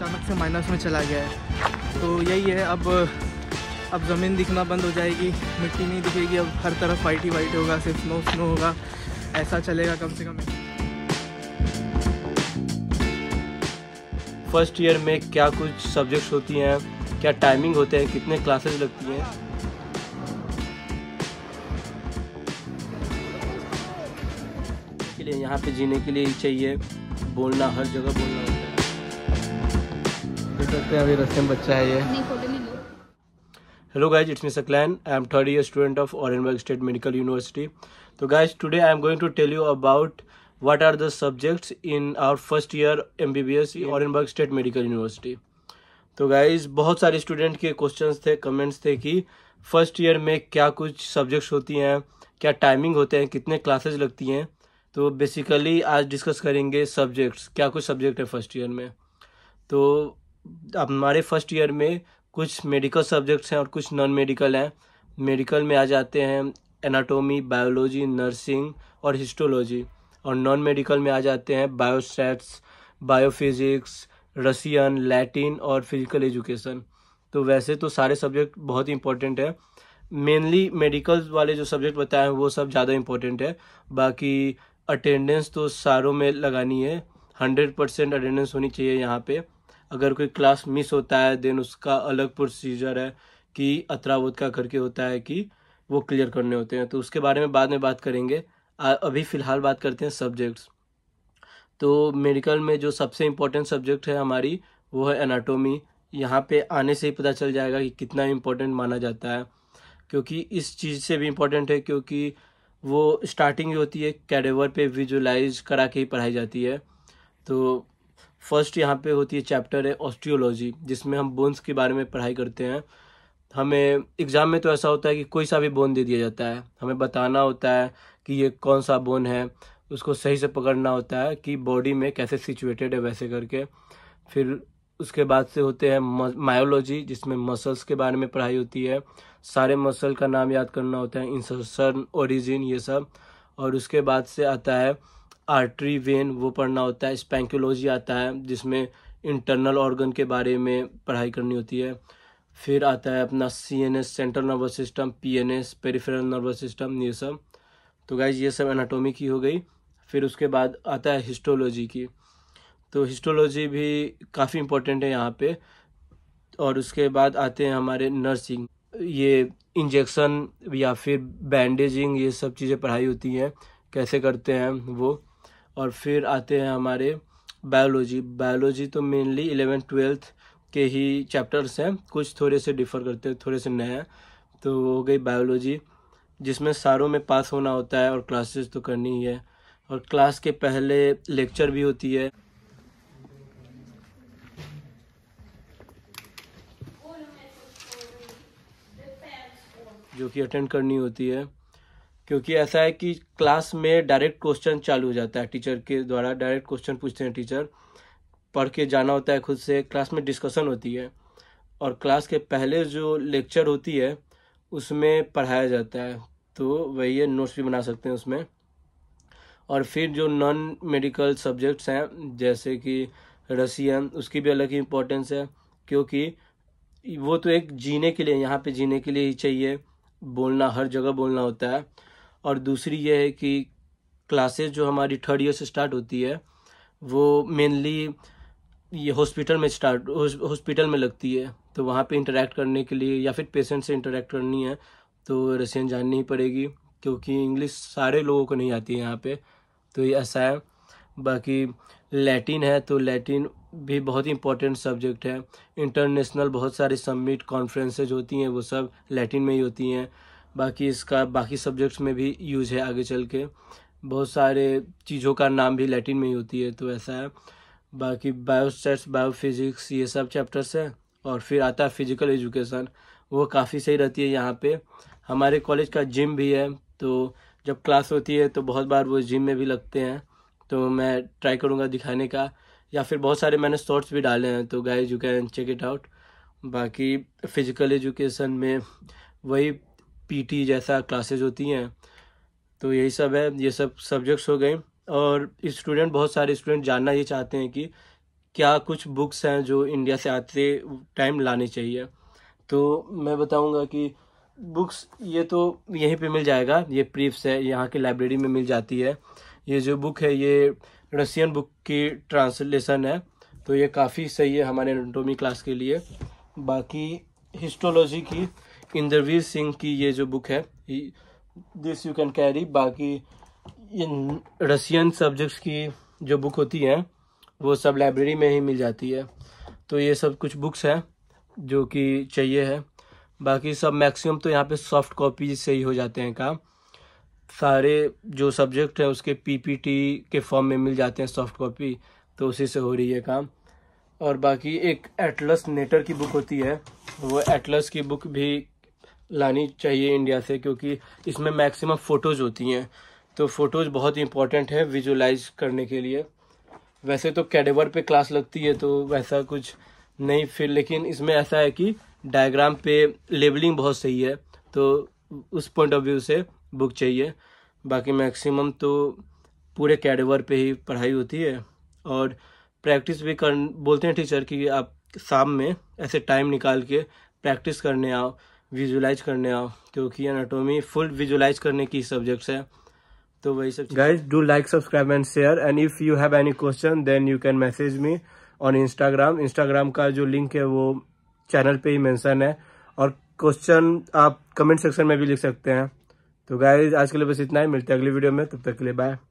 अचानक से माइनस में चला गया है तो यही है अब अब ज़मीन दिखना बंद हो जाएगी मिट्टी नहीं दिखेगी अब हर तरफ वाइट ही वाइट होगा सिर्फ स्नो स्नो होगा ऐसा चलेगा कम से कम फर्स्ट ईयर में क्या कुछ सब्जेक्ट्स होती हैं क्या टाइमिंग होते हैं कितने क्लासेस लगती हैं के लिए यहाँ पे जीने के लिए चाहिए बोलना हर जगह बोलना देख सकते हैं अभी रस्ते में बच्चा है ये hello guys it's me Saqlain I am third year student of Orenburg state medical university तो guys today I am going to tell you about the are in subjects first year M B B S Orenburg state medical university तो guys बहुत सारे student के questions थे comments थे कि first year में क्या कुछ सब्जेक्ट्स होती हैं क्या टाइमिंग होते हैं कितने क्लासेज लगती हैं तो बेसिकली आज डिस्कस करेंगे सब्जेक्ट्स क्या कुछ सब्जेक्ट है फर्स्ट ईयर में तो हमारे फर्स्ट ईयर में कुछ मेडिकल सब्जेक्ट्स हैं और कुछ नॉन मेडिकल हैं मेडिकल में आ जाते हैं एनाटोमी बायोलॉजी नर्सिंग और हिस्टोलॉजी और नॉन मेडिकल में आ जाते हैं बायोस्टैट्स बायोफिजिक्स रसियन लैटिन और फिजिकल एजुकेशन तो वैसे तो सारे सब्जेक्ट बहुत इंपॉर्टेंट है मेनली मेडिकल वाले जो सब्जेक्ट बताए हैं वो सब ज़्यादा इम्पोर्टेंट है बाकी अटेंडेंस तो सारों में लगानी है हंड्रेड परसेंट अटेंडेंस होनी चाहिए यहाँ पे अगर कोई क्लास मिस होता है देन उसका अलग प्रोसीजर है कि अतरावत का करके होता है कि वो क्लियर करने होते हैं तो उसके बारे में बाद में बात करेंगे अभी फ़िलहाल बात करते हैं सब्जेक्ट्स तो मेडिकल में जो सबसे इम्पोर्टेंट सब्जेक्ट है हमारी वो है एनाटोमी यहाँ पे आने से ही पता चल जाएगा कि कितना इम्पोर्टेंट माना जाता है क्योंकि इस चीज़ से भी इम्पोर्टेंट है क्योंकि वो स्टार्टिंग होती है कैडेवर पे विजुलाइज करा के ही पढ़ाई जाती है तो फर्स्ट यहाँ पे होती है चैप्टर है ऑस्ट्रियोलॉजी जिसमें हम बोन्स के बारे में पढ़ाई करते हैं हमें एग्ज़ाम में तो ऐसा होता है कि कोई सा भी बोन दे दिया जाता है हमें बताना होता है कि ये कौन सा बोन है उसको सही से पकड़ना होता है कि बॉडी में कैसे सिचुएटेड है वैसे करके फिर उसके बाद से होते हैं मायोलॉजी जिसमें मसल्स के बारे में पढ़ाई होती है सारे मसल का नाम याद करना होता है इंसर्शन ओरिजिन ये सब और उसके बाद से आता है आर्टरी वेन वो पढ़ना होता है स्पैंक्योलॉजी आता है जिसमें इंटरनल ऑर्गन के बारे में पढ़ाई करनी होती है फिर आता है अपना C N S central nervous system P N S peripheral nervous system ये सब तो गाइज ये सब एनाटोमी की हो गई फिर उसके बाद आता है हिस्टोलॉजी की तो हिस्टोलॉजी भी काफ़ी इम्पोर्टेंट है यहाँ पे और उसके बाद आते हैं हमारे नर्सिंग ये इंजेक्शन या फिर बैंडेजिंग ये सब चीज़ें पढ़ाई होती हैं कैसे करते हैं वो और फिर आते हैं हमारे बायोलॉजी बायोलॉजी तो मेनली इलेवेंथ ट्वेल्थ के ही चैप्टर्स हैं कुछ थोड़े से डिफ़र करते हैं थोड़े से नए हैं तो हो गई बायोलॉजी जिसमें सारों में पास होना होता है और क्लासेस तो करनी ही है और क्लास के पहले लेक्चर भी होती है जो कि अटेंड करनी होती है क्योंकि ऐसा है कि क्लास में डायरेक्ट क्वेश्चन चालू हो जाता है टीचर के द्वारा डायरेक्ट क्वेश्चन पूछते हैं टीचर पढ़ के जाना होता है खुद से क्लास में डिस्कशन होती है और क्लास के पहले जो लेक्चर होती है उसमें पढ़ाया जाता है तो वही है नोट्स भी बना सकते हैं उसमें और फिर जो नॉन मेडिकल सब्जेक्ट्स हैं जैसे कि रसियन उसकी भी अलग ही इम्पोर्टेंस है क्योंकि वो तो एक जीने के लिए यहाँ पे जीने के लिए ही चाहिए बोलना हर जगह बोलना होता है और दूसरी ये है कि क्लासेज जो हमारी थर्ड ईयर से स्टार्ट होती है वो मेनली ये हॉस्पिटल में स्टार्ट हॉस्पिटल में लगती है तो वहाँ पे इंटरेक्ट करने के लिए या फिर पेशेंट से इंटरेक्ट करनी है तो रशियन जाननी ही पड़ेगी क्योंकि इंग्लिश सारे लोगों को नहीं आती है यहाँ पर तो ये ऐसा है बाकी लैटिन है तो लैटिन भी बहुत ही इंपॉर्टेंट सब्जेक्ट है इंटरनेशनल बहुत सारे सबमिट कॉन्फ्रेंसेज होती हैं वो सब लैटिन में ही होती हैं बाकी इसका बाकी सब्जेक्ट्स में भी यूज है आगे चल के बहुत सारे चीज़ों का नाम भी लैटिन में ही होती है तो ऐसा है बाकी बायोस्टेट्स बायोफिजिक्स ये सब चैप्टर्स हैं और फिर आता है फिजिकल एजुकेशन वो काफ़ी सही रहती है यहाँ पे हमारे कॉलेज का जिम भी है तो जब क्लास होती है तो बहुत बार वो जिम में भी लगते हैं तो मैं ट्राई करूँगा दिखाने का या फिर बहुत सारे मैंने शॉर्ट्स भी डाले हैं तो guys you can check it out बाकी फिजिकल एजुकेशन में वही पीटी जैसा क्लासेज होती हैं तो यही सब है ये सब सब्जेक्ट्स हो गए और स्टूडेंट बहुत सारे स्टूडेंट जानना ये चाहते हैं कि क्या कुछ बुक्स हैं जो इंडिया से आते टाइम लानी चाहिए तो मैं बताऊंगा कि बुक्स ये तो यहीं पे मिल जाएगा ये प्रीफ्स है यहाँ की लाइब्रेरी में मिल जाती है ये जो बुक है ये रसियन बुक की ट्रांसलेशन है तो ये काफ़ी सही है हमारे एनाटोमी क्लास के लिए बाकी हिस्टोलॉजी की इंद्रवीर सिंह की ये जो बुक है दिस यू कैन कैरी बाकी इन रशियन सब्जेक्ट्स की जो बुक होती है वो सब लाइब्रेरी में ही मिल जाती है तो ये सब कुछ बुक्स हैं जो कि चाहिए है बाकी सब मैक्सिमम तो यहाँ पे सॉफ्ट कॉपी से ही हो जाते हैं काम सारे जो सब्जेक्ट हैं उसके पीपीटी के फॉर्म में मिल जाते हैं सॉफ्ट कॉपी तो उसी से हो रही है काम और बाकी एक एटलस नेटर की बुक होती है वो एटलस की बुक भी लानी चाहिए इंडिया से क्योंकि इसमें मैक्सिमम फ़ोटोज़ होती हैं तो फ़ोटोज़ बहुत इंपॉर्टेंट है विजुलाइज करने के लिए वैसे तो कैडेवर पे क्लास लगती है तो वैसा कुछ नहीं फिर लेकिन इसमें ऐसा है कि डायग्राम पे लेबलिंग बहुत सही है तो उस पॉइंट ऑफ व्यू से बुक चाहिए बाकी मैक्सिमम तो पूरे कैडेवर पे ही पढ़ाई होती है और प्रैक्टिस भी कर बोलते हैं टीचर कि आप शाम में ऐसे टाइम निकाल के प्रैक्टिस करने आओ विजुलाइज करने आओ क्योंकि एनाटोमी फुल विजुलाइज करने की सब्जेक्ट्स है तो वही सब guys do like subscribe and share and if you have any question then you can message me on Instagram Instagram का जो लिंक है वो चैनल पे ही मेंशन है और क्वेश्चन आप कमेंट सेक्शन में भी लिख सकते हैं तो गाइज आज के लिए बस इतना ही मिलते हैं अगली वीडियो में तब तक के लिए बाय